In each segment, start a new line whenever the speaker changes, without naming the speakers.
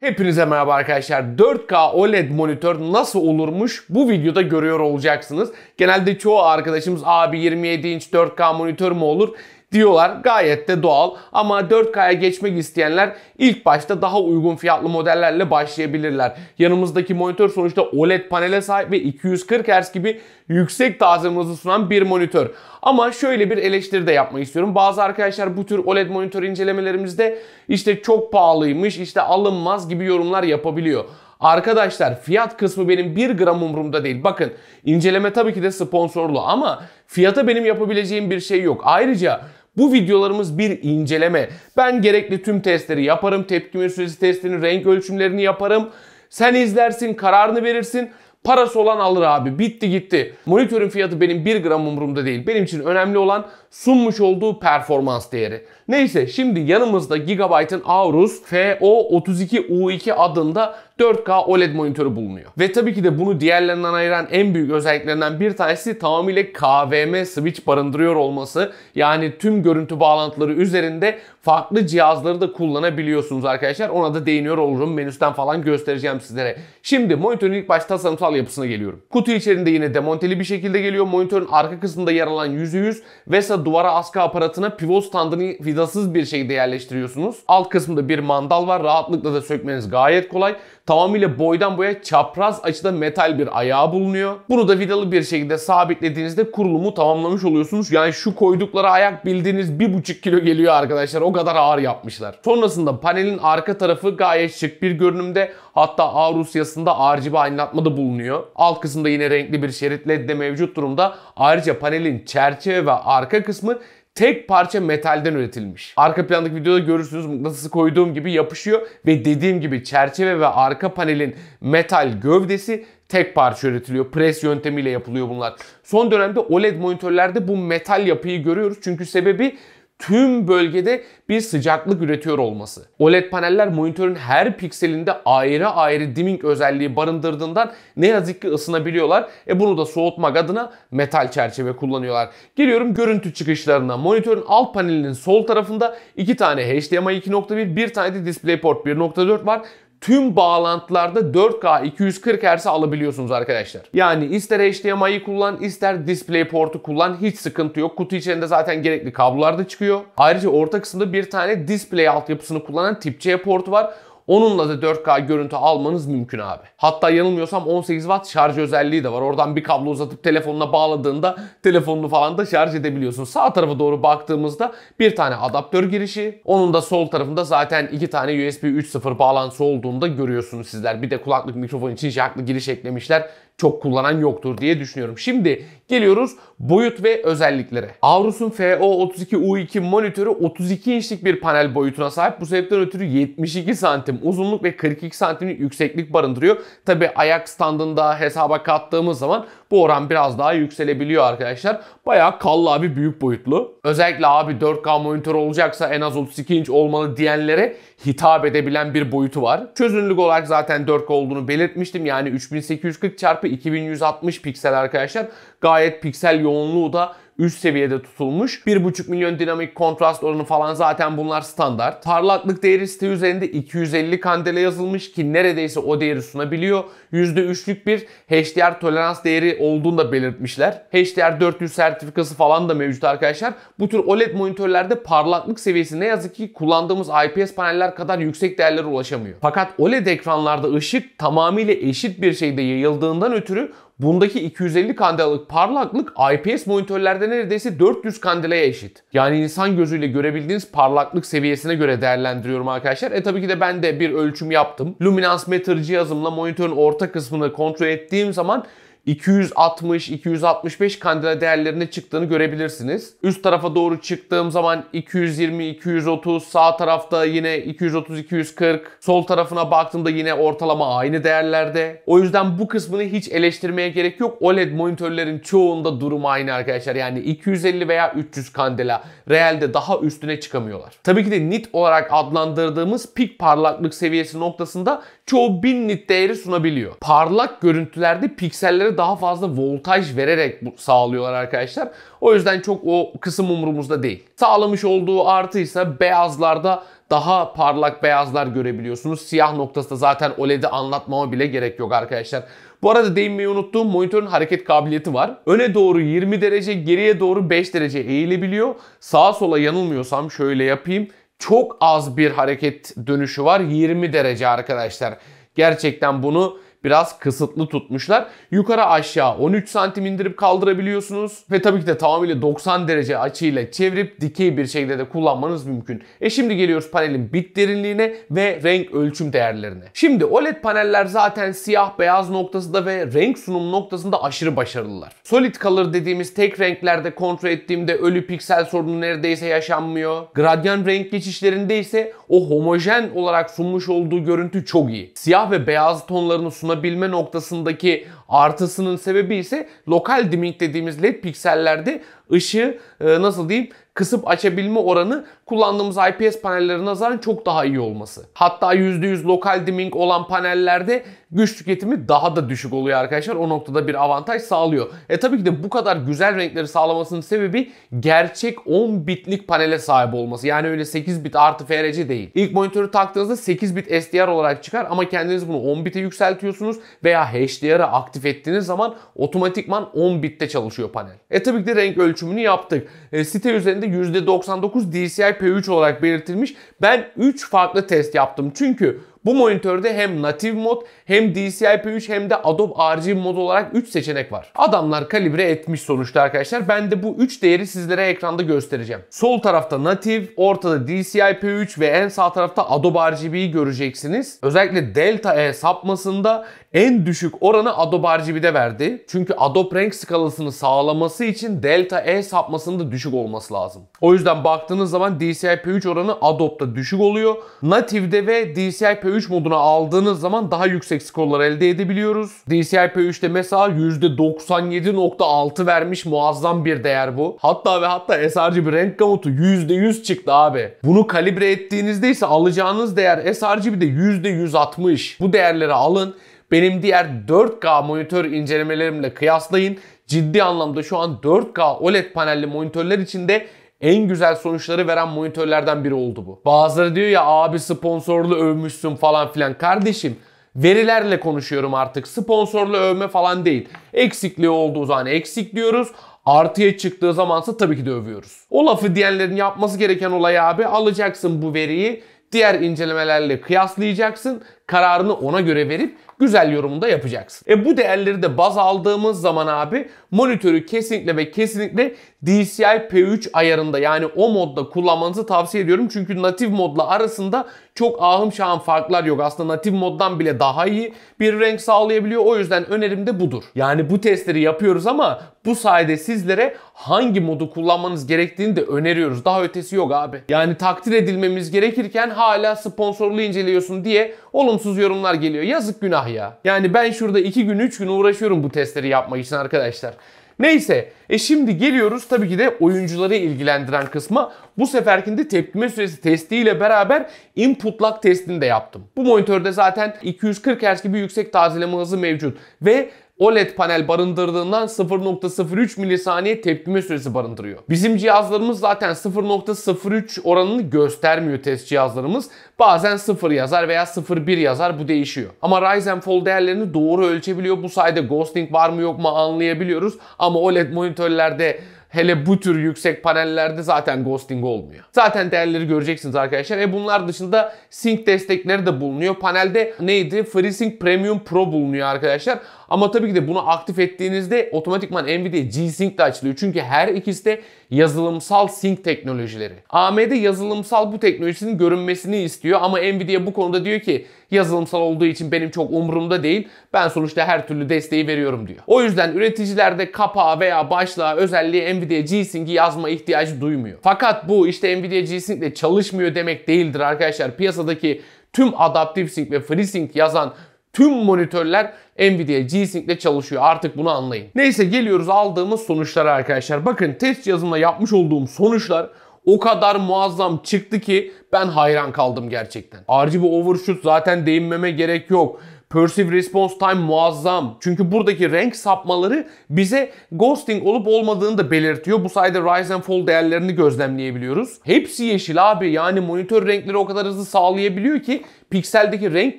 Hepinize merhaba arkadaşlar. 4K OLED monitör nasıl olurmuş bu videoda görüyor olacaksınız. Genelde çoğu arkadaşımız abi 27 inç 4K monitör mü olur? diyorlar. Gayet de doğal ama 4K'ya geçmek isteyenler ilk başta daha uygun fiyatlı modellerle başlayabilirler. Yanımızdaki monitör sonuçta OLED panele sahip ve 240 Hz gibi yüksek tazim hızı sunan bir monitör. Ama şöyle bir eleştiri de yapmak istiyorum. Bazı arkadaşlar bu tür OLED monitör incelemelerimizde işte çok pahalıymış, işte alınmaz gibi yorumlar yapabiliyor. Arkadaşlar fiyat kısmı benim bir gram umurumda değil. Bakın inceleme tabii ki de sponsorlu ama fiyata benim yapabileceğim bir şey yok. Ayrıca bu videolarımız bir inceleme. Ben gerekli tüm testleri yaparım. Tepkime süresi testini, renk ölçümlerini yaparım. Sen izlersin, kararını verirsin. Parası olan alır abi. Bitti gitti. Monitörün fiyatı benim 1 gram umurumda değil. Benim için önemli olan sunmuş olduğu performans değeri. Neyse şimdi yanımızda Gigabyte'ın Aorus FO32U2 adında 4K OLED monitörü bulunuyor. Ve tabii ki de bunu diğerlerinden ayıran en büyük özelliklerinden bir tanesi tamamıyla KVM switch barındırıyor olması. Yani tüm görüntü bağlantıları üzerinde farklı cihazları da kullanabiliyorsunuz arkadaşlar. Ona da değiniyor olurum. Menüsten falan göstereceğim sizlere. Şimdi monitörün ilk başta tasarımsal yapısına geliyorum. Kutu içerisinde yine demonteli bir şekilde geliyor. Monitörün arka kısmında yer alan %100 VESA duvara askı aparatına pivot standını vida vidasız bir şekilde yerleştiriyorsunuz. Alt kısmında bir mandal var. Rahatlıkla da sökmeniz gayet kolay. Tamamıyla boydan boya çapraz açıda metal bir ayağı bulunuyor. Bunu da vidalı bir şekilde sabitlediğinizde kurulumu tamamlamış oluyorsunuz. Yani şu koydukları ayak bildiğiniz 1,5 kilo geliyor arkadaşlar. O kadar ağır yapmışlar. Sonrasında panelin arka tarafı gayet şık bir görünümde. Hatta Arusya'sında RGB aydınlatma da bulunuyor. Alt kısımda yine renkli bir şerit led de mevcut durumda. Ayrıca panelin çerçeve ve arka kısmı tek parça metalden üretilmiş. Arka plandaki videoda görürsünüz mıknatısı koyduğum gibi yapışıyor ve dediğim gibi çerçeve ve arka panelin metal gövdesi tek parça üretiliyor. Pres yöntemiyle yapılıyor bunlar. Son dönemde OLED monitörlerde bu metal yapıyı görüyoruz. Çünkü sebebi tüm bölgede bir sıcaklık üretiyor olması. OLED paneller monitörün her pikselinde ayrı ayrı dimming özelliği barındırdığından ne yazık ki ısınabiliyorlar. E bunu da soğutmak adına metal çerçeve kullanıyorlar. Geliyorum görüntü çıkışlarına. Monitörün alt panelinin sol tarafında iki tane HDMI 2.1, bir tane de DisplayPort 1.4 var tüm bağlantılarda 4K 240 Hz alabiliyorsunuz arkadaşlar. Yani ister HDMI'yi kullan ister DisplayPort'u kullan hiç sıkıntı yok. Kutu içinde zaten gerekli kablolar da çıkıyor. Ayrıca orta kısımda bir tane display altyapısını kullanan tip C portu var. Onunla da 4K görüntü almanız mümkün abi. Hatta yanılmıyorsam 18 watt şarj özelliği de var. Oradan bir kablo uzatıp telefonuna bağladığında telefonunu falan da şarj edebiliyorsun. Sağ tarafa doğru baktığımızda bir tane adaptör girişi. Onun da sol tarafında zaten iki tane USB 3.0 bağlantısı olduğunu da görüyorsunuz sizler. Bir de kulaklık mikrofon için jacklı giriş eklemişler çok kullanan yoktur diye düşünüyorum. Şimdi geliyoruz boyut ve özelliklere. Aorus'un FO32U2 monitörü 32 inçlik bir panel boyutuna sahip. Bu sebepten ötürü 72 santim uzunluk ve 42 santimlik yükseklik barındırıyor. Tabi ayak standında hesaba kattığımız zaman bu oran biraz daha yükselebiliyor arkadaşlar. Bayağı kallı abi büyük boyutlu. Özellikle abi 4K monitör olacaksa en az 32 inç olmalı diyenlere hitap edebilen bir boyutu var. Çözünürlük olarak zaten 4K olduğunu belirtmiştim. Yani 3840 çarpı 2160 piksel arkadaşlar. Gayet piksel yoğunluğu da üst seviyede tutulmuş. 1.5 milyon dinamik kontrast oranı falan zaten bunlar standart. Parlaklık değeri site üzerinde 250 kandela yazılmış ki neredeyse o değeri sunabiliyor. %3'lük bir HDR tolerans değeri olduğunu da belirtmişler. HDR 400 sertifikası falan da mevcut arkadaşlar. Bu tür OLED monitörlerde parlaklık seviyesi ne yazık ki kullandığımız IPS paneller kadar yüksek değerlere ulaşamıyor. Fakat OLED ekranlarda ışık tamamıyla eşit bir şekilde yayıldığından ötürü Bundaki 250 kandelalık parlaklık IPS monitörlerde neredeyse 400 kandelaya eşit. Yani insan gözüyle görebildiğiniz parlaklık seviyesine göre değerlendiriyorum arkadaşlar. E tabii ki de ben de bir ölçüm yaptım. Luminance Meter cihazımla monitörün orta kısmını kontrol ettiğim zaman 260-265 kandila değerlerine çıktığını görebilirsiniz. Üst tarafa doğru çıktığım zaman 220-230, sağ tarafta yine 230-240, sol tarafına baktığımda yine ortalama aynı değerlerde. O yüzden bu kısmını hiç eleştirmeye gerek yok. OLED monitörlerin çoğunda durum aynı arkadaşlar. Yani 250 veya 300 kandila realde daha üstüne çıkamıyorlar. Tabii ki de nit olarak adlandırdığımız pik parlaklık seviyesi noktasında çoğu 1000 nit değeri sunabiliyor. Parlak görüntülerde piksellere olayları daha fazla voltaj vererek sağlıyorlar arkadaşlar. O yüzden çok o kısım umurumuzda değil. Sağlamış olduğu artıysa beyazlarda daha parlak beyazlar görebiliyorsunuz. Siyah noktası da zaten OLED'i anlatmama bile gerek yok arkadaşlar. Bu arada değinmeyi unuttuğum monitörün hareket kabiliyeti var. Öne doğru 20 derece, geriye doğru 5 derece eğilebiliyor. Sağa sola yanılmıyorsam şöyle yapayım. Çok az bir hareket dönüşü var. 20 derece arkadaşlar. Gerçekten bunu biraz kısıtlı tutmuşlar. Yukarı aşağı 13 santim indirip kaldırabiliyorsunuz. Ve tabii ki de tamamıyla 90 derece açıyla çevirip dikey bir şekilde de kullanmanız mümkün. E şimdi geliyoruz panelin bit derinliğine ve renk ölçüm değerlerine. Şimdi OLED paneller zaten siyah beyaz noktasında ve renk sunum noktasında aşırı başarılılar. Solid color dediğimiz tek renklerde kontrol ettiğimde ölü piksel sorunu neredeyse yaşanmıyor. Gradyan renk geçişlerinde ise o homojen olarak sunmuş olduğu görüntü çok iyi. Siyah ve beyaz tonlarını sunan tutunabilme noktasındaki artısının sebebi ise lokal dimming dediğimiz led piksellerde ışığı e, nasıl diyeyim kısıp açabilme oranı kullandığımız IPS panellerine nazaran çok daha iyi olması. Hatta %100 lokal dimming olan panellerde güç tüketimi daha da düşük oluyor arkadaşlar. O noktada bir avantaj sağlıyor. E tabii ki de bu kadar güzel renkleri sağlamasının sebebi gerçek 10 bitlik panele sahip olması. Yani öyle 8 bit artı FRC değil. İlk monitörü taktığınızda 8 bit SDR olarak çıkar ama kendiniz bunu 10 bite yükseltiyorsunuz veya HDR'ı aktif ettiğiniz zaman otomatikman 10 bitte çalışıyor panel. E tabii ki de renk ölçümünü yaptık. E, site üzerinde %99 DCI P3 olarak belirtilmiş. Ben 3 farklı test yaptım. Çünkü bu monitörde hem native mod hem DCI-P3 hem de Adobe RGB mod olarak 3 seçenek var. Adamlar kalibre etmiş sonuçta arkadaşlar. Ben de bu 3 değeri sizlere ekranda göstereceğim. Sol tarafta native, ortada DCI-P3 ve en sağ tarafta Adobe RGB'yi göreceksiniz. Özellikle Delta E sapmasında en düşük oranı Adobe RGB'de verdi. Çünkü Adobe renk skalasını sağlaması için Delta E sapmasında düşük olması lazım. O yüzden baktığınız zaman DCI-P3 oranı Adobe'da düşük oluyor. Native'de ve DCI-P3 DCI-P3 moduna aldığınız zaman daha yüksek skorlar elde edebiliyoruz. DCI-P3'te mesela %97.6 vermiş muazzam bir değer bu. Hatta ve hatta SRG bir renk gamutu %100 çıktı abi. Bunu kalibre ettiğinizde ise alacağınız değer sRGB'de %160. Bu değerleri alın. Benim diğer 4K monitör incelemelerimle kıyaslayın. Ciddi anlamda şu an 4K OLED panelli monitörler içinde en güzel sonuçları veren monitörlerden biri oldu bu. Bazıları diyor ya abi sponsorlu övmüşsün falan filan. Kardeşim verilerle konuşuyorum artık. Sponsorlu övme falan değil. Eksikliği olduğu zaman eksik diyoruz. Artıya çıktığı zamansa tabii ki de övüyoruz. O lafı diyenlerin yapması gereken olay abi alacaksın bu veriyi diğer incelemelerle kıyaslayacaksın kararını ona göre verip güzel yorumunu da yapacaksın. E bu değerleri de baz aldığımız zaman abi monitörü kesinlikle ve kesinlikle DCI P3 ayarında yani o modda kullanmanızı tavsiye ediyorum. Çünkü natif modla arasında çok ahım şahım farklar yok. Aslında natif moddan bile daha iyi bir renk sağlayabiliyor. O yüzden önerim de budur. Yani bu testleri yapıyoruz ama bu sayede sizlere hangi modu kullanmanız gerektiğini de öneriyoruz. Daha ötesi yok abi. Yani takdir edilmemiz gerekirken hala sponsorlu inceliyorsun diye olumsuz olumsuz yorumlar geliyor. Yazık günah ya. Yani ben şurada 2 gün 3 gün uğraşıyorum bu testleri yapmak için arkadaşlar. Neyse e şimdi geliyoruz tabii ki de oyuncuları ilgilendiren kısma. Bu seferkinde tepkime süresi testiyle beraber input lag testini de yaptım. Bu monitörde zaten 240 Hz gibi yüksek tazeleme hızı mevcut ve OLED panel barındırdığından 0.03 milisaniye tepkime süresi barındırıyor. Bizim cihazlarımız zaten 0.03 oranını göstermiyor test cihazlarımız. Bazen 0 yazar veya 0.1 yazar bu değişiyor. Ama Ryzen and değerlerini doğru ölçebiliyor. Bu sayede ghosting var mı yok mu anlayabiliyoruz. Ama OLED monitörlerde Hele bu tür yüksek panellerde zaten ghosting olmuyor. Zaten değerleri göreceksiniz arkadaşlar. E bunlar dışında sync destekleri de bulunuyor. Panelde neydi? FreeSync Premium Pro bulunuyor arkadaşlar. Ama tabii ki de bunu aktif ettiğinizde otomatikman Nvidia G-Sync de açılıyor. Çünkü her ikisi de yazılımsal sync teknolojileri. AMD yazılımsal bu teknolojisinin görünmesini istiyor ama Nvidia bu konuda diyor ki yazılımsal olduğu için benim çok umurumda değil. Ben sonuçta her türlü desteği veriyorum diyor. O yüzden üreticilerde kapağı veya başlığa özelliği Nvidia G-Sync'i yazma ihtiyacı duymuyor. Fakat bu işte Nvidia G-Sync ile çalışmıyor demek değildir arkadaşlar. Piyasadaki tüm adaptive sync ve FreeSync yazan Tüm monitörler Nvidia g sync ile çalışıyor. Artık bunu anlayın. Neyse geliyoruz aldığımız sonuçlara arkadaşlar. Bakın test cihazımla yapmış olduğum sonuçlar o kadar muazzam çıktı ki ben hayran kaldım gerçekten. RGB overshoot zaten değinmeme gerek yok. Perceive response time muazzam. Çünkü buradaki renk sapmaları bize ghosting olup olmadığını da belirtiyor. Bu sayede rise and fall değerlerini gözlemleyebiliyoruz. Hepsi yeşil abi. Yani monitör renkleri o kadar hızlı sağlayabiliyor ki pikseldeki renk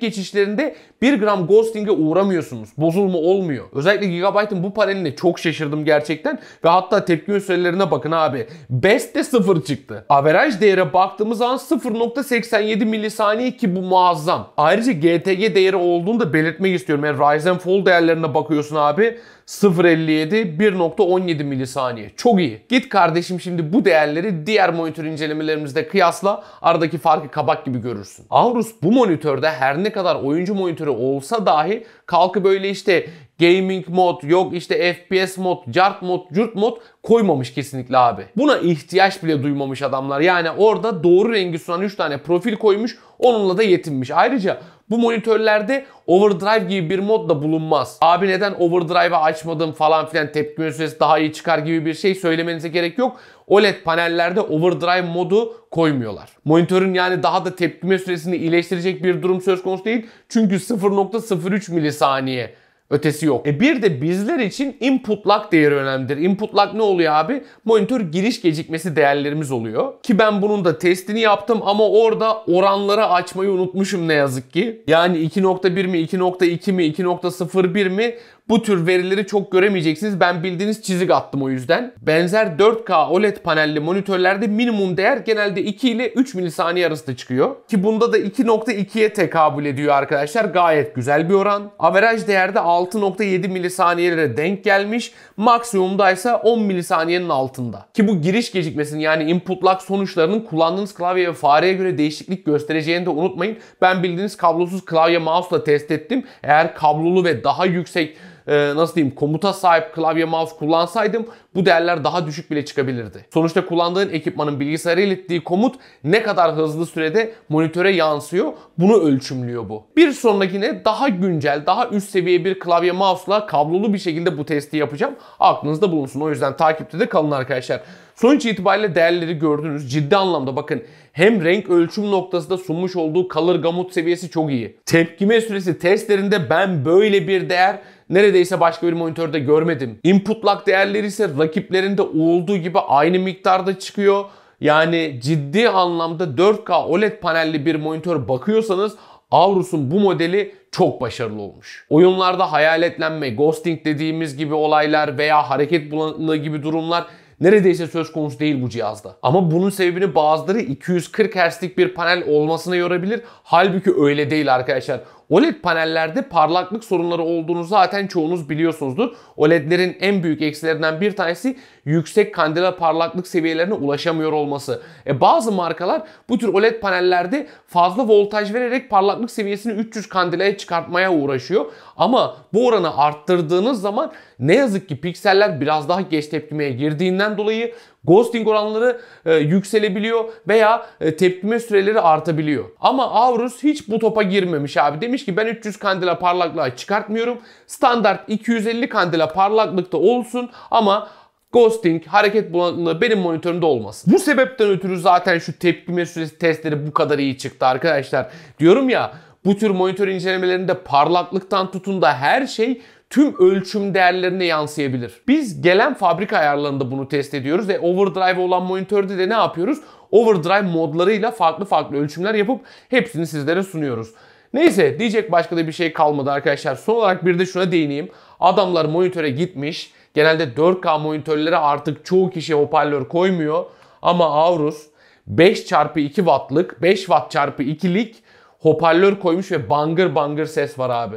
geçişlerinde 1 gram ghosting'e uğramıyorsunuz. Bozulma olmuyor. Özellikle Gigabyte'ın bu paneline çok şaşırdım gerçekten. Ve hatta tepki gösterilerine bakın abi. Best de 0 çıktı. Average değere baktığımız an 0.87 milisaniye ki bu muazzam. Ayrıca GTG değeri olduğunu da belirtmek istiyorum. Yani Rise and Fall değerlerine bakıyorsun abi. 0.57 1.17 milisaniye. Çok iyi. Git kardeşim şimdi bu değerleri diğer monitör incelemelerimizde kıyasla aradaki farkı kabak gibi görürsün. Aorus bu monitörde her ne kadar oyuncu monitörü olsa dahi kalkı böyle işte gaming mod, yok işte FPS mod, cart mod, cürt mod koymamış kesinlikle abi. Buna ihtiyaç bile duymamış adamlar. Yani orada doğru rengi sunan 3 tane profil koymuş, onunla da yetinmiş. Ayrıca bu monitörlerde overdrive gibi bir mod da bulunmaz. Abi neden overdrive'ı açmadım falan filan tepkime süresi daha iyi çıkar gibi bir şey söylemenize gerek yok. OLED panellerde overdrive modu koymuyorlar. Monitörün yani daha da tepkime süresini iyileştirecek bir durum söz konusu değil. Çünkü 0.03 milisaniye Ötesi yok. E bir de bizler için input lag değeri önemlidir. Input lag ne oluyor abi? Monitör giriş gecikmesi değerlerimiz oluyor. Ki ben bunun da testini yaptım ama orada oranları açmayı unutmuşum ne yazık ki. Yani 2.1 mi 2.2 mi 2.01 mi bu tür verileri çok göremeyeceksiniz. Ben bildiğiniz çizik attım o yüzden. Benzer 4K OLED panelli monitörlerde minimum değer genelde 2 ile 3 milisaniye arasında çıkıyor. Ki bunda da 2.2'ye tekabül ediyor arkadaşlar. Gayet güzel bir oran. Averaj değerde 6.7 milisaniyelere denk gelmiş. Maksimumda ise 10 milisaniyenin altında. Ki bu giriş gecikmesinin yani input lag sonuçlarının kullandığınız klavye ve fareye göre değişiklik göstereceğini de unutmayın. Ben bildiğiniz kablosuz klavye mouse'la test ettim. Eğer kablolu ve daha yüksek e, nasıl diyeyim komuta sahip klavye mouse kullansaydım bu değerler daha düşük bile çıkabilirdi. Sonuçta kullandığın ekipmanın bilgisayara ilettiği komut ne kadar hızlı sürede monitöre yansıyor bunu ölçümlüyor bu. Bir sonrakine daha güncel, daha üst seviye bir klavye mouse'la kablolu bir şekilde bu testi yapacağım. Aklınızda bulunsun. O yüzden takipte de kalın arkadaşlar. Sonuç itibariyle değerleri gördünüz. Ciddi anlamda bakın hem renk ölçüm noktasında sunmuş olduğu color gamut seviyesi çok iyi. Tepkime süresi testlerinde ben böyle bir değer neredeyse başka bir monitörde görmedim. Input lag değerleri ise rakiplerinde olduğu gibi aynı miktarda çıkıyor. Yani ciddi anlamda 4K OLED panelli bir monitör bakıyorsanız Aorus'un bu modeli çok başarılı olmuş. Oyunlarda hayaletlenme, ghosting dediğimiz gibi olaylar veya hareket bulanıklığı gibi durumlar neredeyse söz konusu değil bu cihazda. Ama bunun sebebini bazıları 240 Hz'lik bir panel olmasına yorabilir. Halbuki öyle değil arkadaşlar. OLED panellerde parlaklık sorunları olduğunu zaten çoğunuz biliyorsunuzdur. OLED'lerin en büyük eksilerinden bir tanesi yüksek kandila parlaklık seviyelerine ulaşamıyor olması. E bazı markalar bu tür OLED panellerde fazla voltaj vererek parlaklık seviyesini 300 kandilaya çıkartmaya uğraşıyor. Ama bu oranı arttırdığınız zaman ne yazık ki pikseller biraz daha geç tepkimeye girdiğinden dolayı ghosting oranları e, yükselebiliyor veya e, tepkime süreleri artabiliyor. Ama Aorus hiç bu topa girmemiş abi. Demiş ki ben 300 kandila parlaklığa çıkartmıyorum. Standart 250 kandila parlaklıkta olsun ama ghosting, hareket bulanıklığı benim monitörümde olmaz. Bu sebepten ötürü zaten şu tepkime süresi testleri bu kadar iyi çıktı arkadaşlar. Diyorum ya bu tür monitör incelemelerinde parlaklıktan tutun da her şey tüm ölçüm değerlerine yansıyabilir. Biz gelen fabrika ayarlarında bunu test ediyoruz ve overdrive olan monitörde de ne yapıyoruz? Overdrive modlarıyla farklı farklı ölçümler yapıp hepsini sizlere sunuyoruz. Neyse diyecek başka da bir şey kalmadı arkadaşlar. Son olarak bir de şuna değineyim. Adamlar monitöre gitmiş Genelde 4K monitörlere artık çoğu kişi hoparlör koymuyor. Ama Aorus 5 çarpı 2 wattlık, 5 watt çarpı 2'lik hoparlör koymuş ve bangır bangır ses var abi.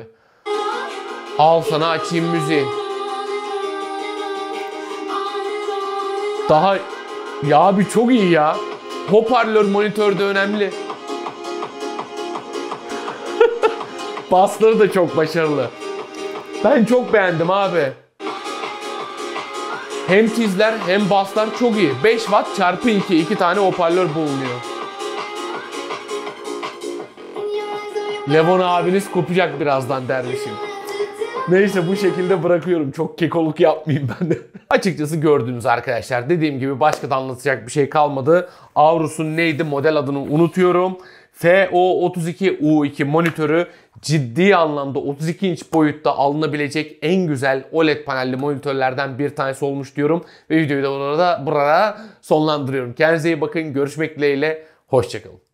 Al sana açayım müziği. Daha ya abi çok iyi ya. Hoparlör monitörde önemli. Basları da çok başarılı. Ben çok beğendim abi. Hem tizler hem baslar çok iyi. 5 watt çarpı 2. 2 tane hoparlör bulunuyor. Levon abiniz kopacak birazdan dermişim. Neyse bu şekilde bırakıyorum. Çok kekoluk yapmayayım ben de. Açıkçası gördünüz arkadaşlar. Dediğim gibi başka da anlatacak bir şey kalmadı. Aorus'un neydi model adını unutuyorum. FO32U2 monitörü ciddi anlamda 32 inç boyutta alınabilecek en güzel OLED panelli monitörlerden bir tanesi olmuş diyorum. Ve videoyu da burada, burada sonlandırıyorum. Kendinize iyi bakın. Görüşmek dileğiyle. Hoşçakalın.